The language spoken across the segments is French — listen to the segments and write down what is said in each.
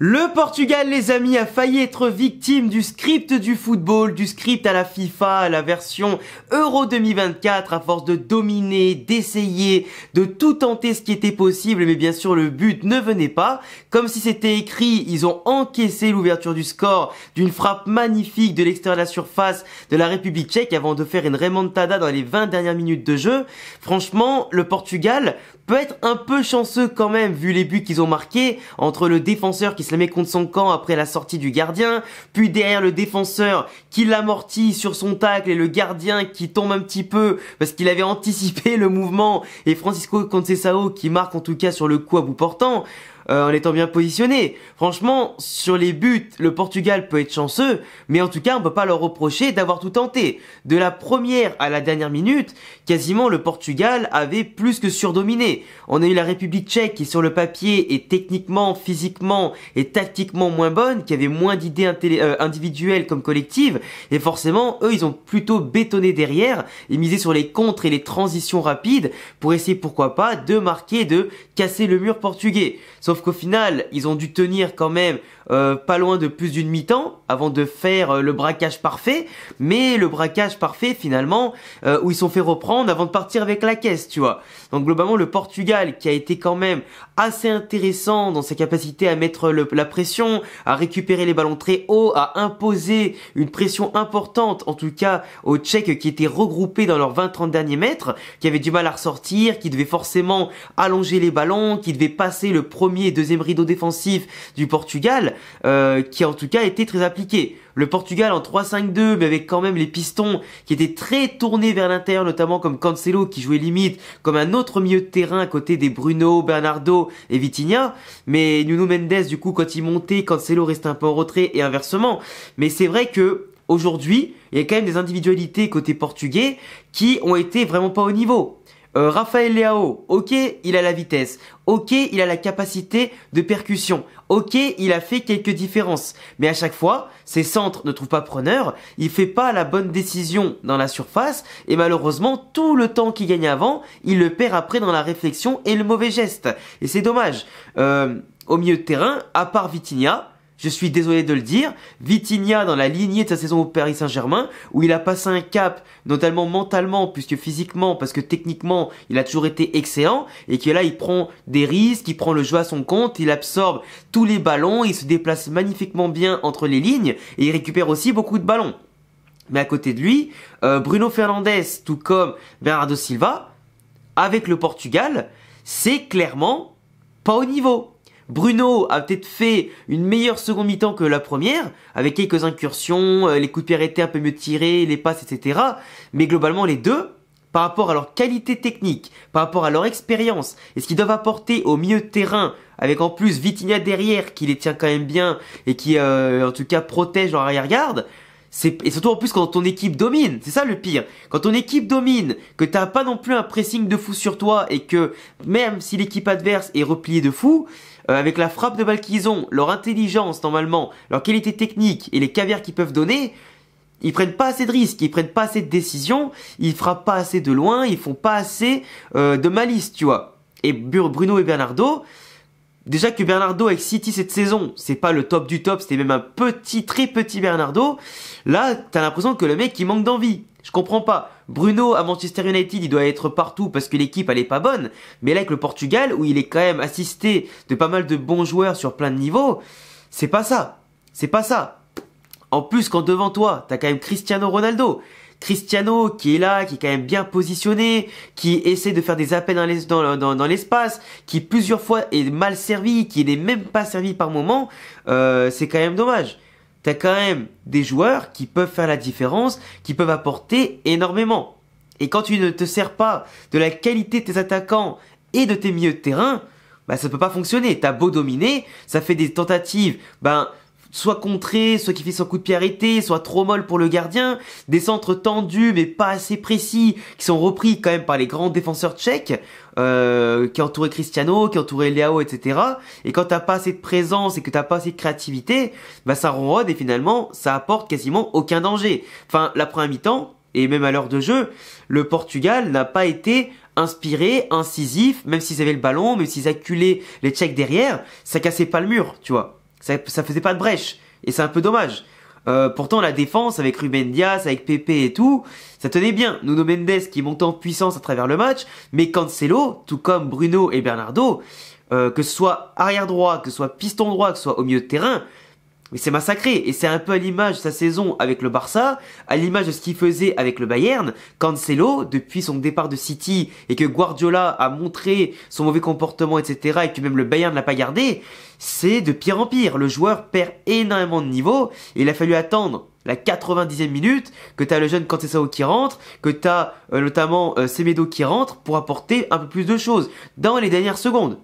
Le Portugal, les amis, a failli être victime du script du football, du script à la FIFA, à la version Euro 2024, à force de dominer, d'essayer, de tout tenter ce qui était possible, mais bien sûr le but ne venait pas. Comme si c'était écrit, ils ont encaissé l'ouverture du score d'une frappe magnifique de l'extérieur de la surface de la République tchèque avant de faire une remontada dans les 20 dernières minutes de jeu. Franchement, le Portugal, peut être un peu chanceux quand même vu les buts qu'ils ont marqués entre le défenseur qui se la met contre son camp après la sortie du gardien, puis derrière le défenseur qui l'amortit sur son tacle et le gardien qui tombe un petit peu parce qu'il avait anticipé le mouvement et Francisco Concesao qui marque en tout cas sur le coup à bout portant. Euh, en étant bien positionné. Franchement, sur les buts, le Portugal peut être chanceux, mais en tout cas, on ne peut pas leur reprocher d'avoir tout tenté. De la première à la dernière minute, quasiment le Portugal avait plus que surdominé. On a eu la République tchèque qui sur le papier est techniquement, physiquement et tactiquement moins bonne, qui avait moins d'idées euh, individuelles comme collectives, et forcément, eux, ils ont plutôt bétonné derrière et misé sur les contres et les transitions rapides pour essayer, pourquoi pas, de marquer, de casser le mur portugais. Sauf qu'au final, ils ont dû tenir quand même euh, pas loin de plus d'une mi-temps avant de faire euh, le braquage parfait. Mais le braquage parfait finalement, euh, où ils sont fait reprendre avant de partir avec la caisse, tu vois. Donc globalement, le Portugal qui a été quand même assez intéressant dans sa capacité à mettre la pression, à récupérer les ballons très haut, à imposer une pression importante, en tout cas aux Tchèques qui étaient regroupés dans leurs 20-30 derniers mètres, qui avaient du mal à ressortir, qui devaient forcément allonger les ballons, qui devaient passer le premier deuxième rideau défensif du Portugal, euh, qui en tout cas était très appliqué. Le Portugal en 3-5-2, mais avec quand même les pistons qui étaient très tournés vers l'intérieur, notamment comme Cancelo qui jouait limite comme un autre milieu de terrain à côté des Bruno, Bernardo et Vitinha. Mais Nuno Mendes, du coup, quand il montait, Cancelo restait un peu en retrait et inversement. Mais c'est vrai que aujourd'hui, il y a quand même des individualités côté portugais qui ont été vraiment pas au niveau. Euh, Raphaël Leao, ok, il a la vitesse, ok, il a la capacité de percussion, ok, il a fait quelques différences, mais à chaque fois, ses centres ne trouvent pas preneur, il fait pas la bonne décision dans la surface, et malheureusement, tout le temps qu'il gagne avant, il le perd après dans la réflexion et le mauvais geste, et c'est dommage. Euh, au milieu de terrain, à part Vitinha, je suis désolé de le dire, Vitinha dans la lignée de sa saison au Paris Saint-Germain, où il a passé un cap, notamment mentalement, puisque physiquement, parce que techniquement, il a toujours été excellent, et que là, il prend des risques, il prend le jeu à son compte, il absorbe tous les ballons, il se déplace magnifiquement bien entre les lignes, et il récupère aussi beaucoup de ballons. Mais à côté de lui, euh, Bruno Fernandes, tout comme Bernardo Silva, avec le Portugal, c'est clairement pas au niveau. Bruno a peut-être fait une meilleure seconde mi-temps que la première, avec quelques incursions, euh, les coups de pied arrêtés un peu mieux tirés, les passes, etc. Mais globalement, les deux, par rapport à leur qualité technique, par rapport à leur expérience, et ce qu'ils doivent apporter au milieu terrain, avec en plus Vitinha derrière qui les tient quand même bien et qui, euh, en tout cas, protège leur arrière-garde, et surtout en plus quand ton équipe domine, c'est ça le pire. Quand ton équipe domine, que t'as pas non plus un pressing de fou sur toi et que même si l'équipe adverse est repliée de fou, euh, avec la frappe de balle qu'ils ont, leur intelligence normalement, leur qualité technique et les cavières qu'ils peuvent donner, ils prennent pas assez de risques, ils prennent pas assez de décisions, ils frappent pas assez de loin, ils font pas assez euh, de malice, tu vois. Et Bruno et Bernardo, déjà que Bernardo avec City cette saison, c'est pas le top du top, c'était même un petit, très petit Bernardo. Là, t'as l'impression que le mec il manque d'envie. Je comprends pas. Bruno à Manchester United, il doit être partout parce que l'équipe elle est pas bonne. Mais là avec le Portugal, où il est quand même assisté de pas mal de bons joueurs sur plein de niveaux, c'est pas ça. C'est pas ça. En plus, quand devant toi, t'as quand même Cristiano Ronaldo. Cristiano qui est là, qui est quand même bien positionné, qui essaie de faire des appels dans, l'espace, qui plusieurs fois est mal servi, qui n'est même pas servi par moment, euh, c'est quand même dommage. T'as quand même des joueurs qui peuvent faire la différence, qui peuvent apporter énormément. Et quand tu ne te sers pas de la qualité de tes attaquants et de tes milieux de terrain, bah ça peut pas fonctionner. T'as beau dominer, ça fait des tentatives, ben soit contré, soit qui fait son coup de pied arrêté, soit trop molle pour le gardien, des centres tendus mais pas assez précis, qui sont repris quand même par les grands défenseurs tchèques, euh, qui entouraient Cristiano, qui entouraient Léo, etc. Et quand t'as pas assez de présence et que t'as pas assez de créativité, bah ça ronronne et finalement ça apporte quasiment aucun danger. Enfin, la première mi-temps, et même à l'heure de jeu, le Portugal n'a pas été inspiré, incisif, même s'ils avaient le ballon, même s'ils acculaient les Tchèques derrière, ça cassait pas le mur, tu vois ça, faisait pas de brèche. Et c'est un peu dommage. Euh, pourtant, la défense avec Ruben Diaz, avec Pepe et tout, ça tenait bien. Nuno Mendes qui monte en puissance à travers le match, mais Cancelo, tout comme Bruno et Bernardo, euh, que ce soit arrière droit, que ce soit piston droit, que ce soit au milieu de terrain, mais c'est massacré. Et c'est un peu à l'image de sa saison avec le Barça, à l'image de ce qu'il faisait avec le Bayern. Cancelo, depuis son départ de City, et que Guardiola a montré son mauvais comportement, etc., et que même le Bayern ne l'a pas gardé, c'est de pire en pire. Le joueur perd énormément de niveau, et il a fallu attendre la 90e minute, que t'as le jeune Cancelo qui rentre, que t'as as euh, notamment euh, Semedo qui rentre pour apporter un peu plus de choses dans les dernières secondes.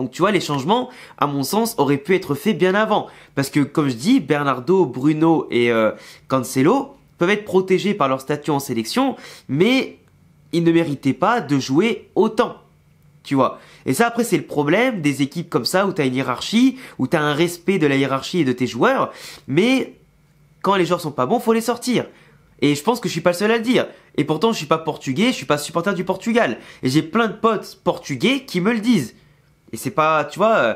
Donc tu vois, les changements, à mon sens, auraient pu être faits bien avant. Parce que, comme je dis, Bernardo, Bruno et euh, Cancelo peuvent être protégés par leur statut en sélection, mais ils ne méritaient pas de jouer autant. Tu vois. Et ça, après, c'est le problème des équipes comme ça où t'as une hiérarchie, où as un respect de la hiérarchie et de tes joueurs, mais quand les joueurs sont pas bons, faut les sortir. Et je pense que je suis pas le seul à le dire. Et pourtant, je suis pas portugais, je suis pas supporter du Portugal. Et j'ai plein de potes portugais qui me le disent. Et c'est pas, tu vois, euh,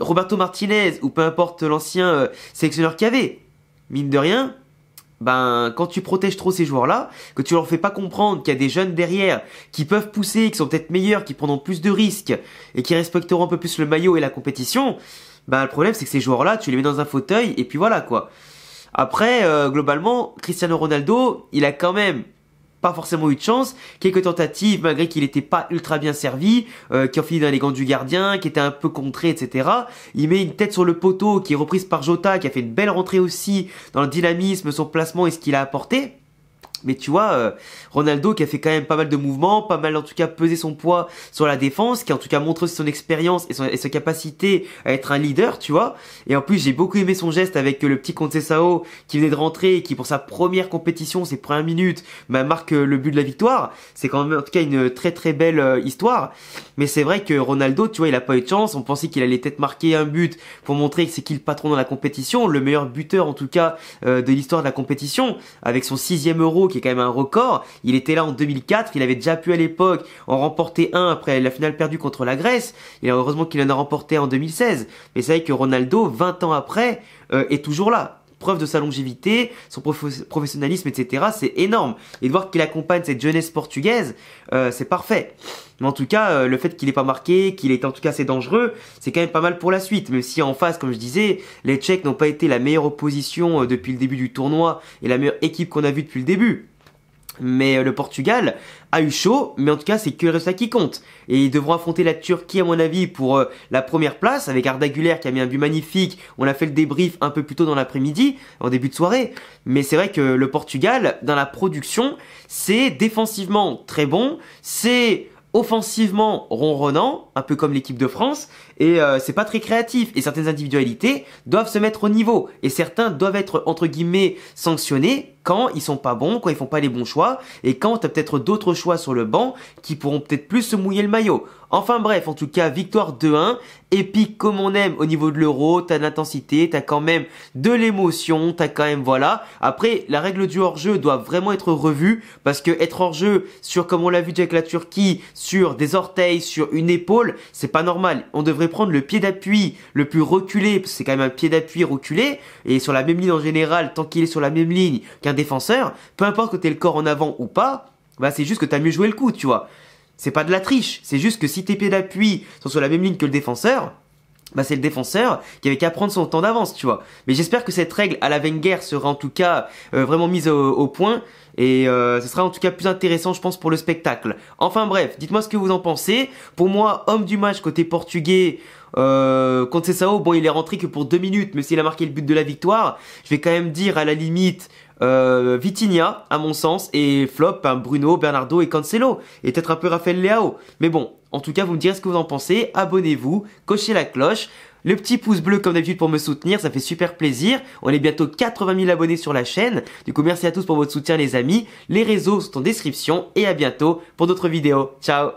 Roberto Martinez ou peu importe l'ancien euh, sélectionneur qu'il y avait, mine de rien, ben quand tu protèges trop ces joueurs-là, que tu leur fais pas comprendre qu'il y a des jeunes derrière qui peuvent pousser, qui sont peut-être meilleurs, qui prendront plus de risques et qui respecteront un peu plus le maillot et la compétition, ben le problème c'est que ces joueurs-là, tu les mets dans un fauteuil et puis voilà quoi. Après, euh, globalement, Cristiano Ronaldo, il a quand même pas forcément eu de chance, quelques tentatives malgré qu'il n'était pas ultra bien servi, euh, qui ont fini dans les gants du gardien, qui était un peu contré, etc. Il met une tête sur le poteau qui est reprise par Jota, qui a fait une belle rentrée aussi dans le dynamisme, son placement et ce qu'il a apporté. Mais tu vois, euh, Ronaldo qui a fait quand même pas mal de mouvements, pas mal en tout cas pesé son poids sur la défense, qui en tout cas montre son expérience et, et, sa capacité à être un leader, tu vois. Et en plus, j'ai beaucoup aimé son geste avec euh, le petit Sao qui venait de rentrer et qui pour sa première compétition, ses premières minutes, bah, marque euh, le but de la victoire. C'est quand même en tout cas une très très belle histoire. Mais c'est vrai que Ronaldo, tu vois, il a pas eu de chance. On pensait qu'il allait peut-être marquer un but pour montrer que c'est qui le patron dans la compétition, le meilleur buteur en tout cas de l'histoire de la compétition, avec son sixième euro qui est quand même un record. Il était là en 2004, il avait déjà pu à l'époque en remporter un après la finale perdue contre la Grèce. Et heureusement qu'il en a remporté en 2016. Mais c'est vrai que Ronaldo, 20 ans après, euh, est toujours là preuve de sa longévité, son professionnalisme, etc. C'est énorme. Et de voir qu'il accompagne cette jeunesse portugaise, euh, c'est parfait. Mais en tout cas, euh, le fait qu'il n'ait pas marqué, qu'il est en tout cas assez dangereux, c'est quand même pas mal pour la suite. Même si en face, comme je disais, les Tchèques n'ont pas été la meilleure opposition euh, depuis le début du tournoi et la meilleure équipe qu'on a vue depuis le début. Mais euh, le Portugal a eu chaud, mais en tout cas c'est que ça qui compte. Et ils devront affronter la Turquie à mon avis pour euh, la première place, avec Arda Güler qui a mis un but magnifique, on a fait le débrief un peu plus tôt dans l'après-midi, en début de soirée. Mais c'est vrai que le Portugal, dans la production, c'est défensivement très bon, c'est offensivement ronronnant, un peu comme l'équipe de France, et euh, c'est pas très créatif. Et certaines individualités doivent se mettre au niveau, et certains doivent être entre guillemets sanctionnés quand ils sont pas bons, quand ils font pas les bons choix, et quand t'as peut-être d'autres choix sur le banc qui pourront peut-être plus se mouiller le maillot. Enfin bref, en tout cas, victoire 2-1, épique comme on aime au niveau de l'euro, t'as de l'intensité, t'as quand même de l'émotion, t'as quand même, voilà. Après, la règle du hors-jeu doit vraiment être revue, parce que être hors-jeu sur, comme on l'a vu avec la Turquie, sur des orteils, sur une épaule, c'est pas normal. On devrait prendre le pied d'appui le plus reculé, parce que c'est quand même un pied d'appui reculé, et sur la même ligne en général, tant qu'il est sur la même ligne, qu'un défenseur, peu importe que t'aies le corps en avant ou pas, bah c'est juste que t'as mieux joué le coup, tu vois. C'est pas de la triche, c'est juste que si tes pieds d'appui sont sur la même ligne que le défenseur, bah c'est le défenseur qui avait qu'à prendre son temps d'avance, tu vois. Mais j'espère que cette règle à la Wenger sera en tout cas euh, vraiment mise au, point et euh, ce sera en tout cas plus intéressant, je pense, pour le spectacle. Enfin bref, dites-moi ce que vous en pensez. Pour moi, homme du match côté portugais. Euh, Sao, bon, il est rentré que pour deux minutes, mais s'il a marqué le but de la victoire, je vais quand même dire à la limite euh, à mon sens, et flop, hein, Bruno, Bernardo et Cancelo, et peut-être un peu Raphaël Leao. Mais bon, en tout cas, vous me direz ce que vous en pensez, abonnez-vous, cochez la cloche, le petit pouce bleu comme d'habitude pour me soutenir, ça fait super plaisir. On est bientôt 80 000 abonnés sur la chaîne. Du coup, merci à tous pour votre soutien les amis. Les réseaux sont en description et à bientôt pour d'autres vidéos. Ciao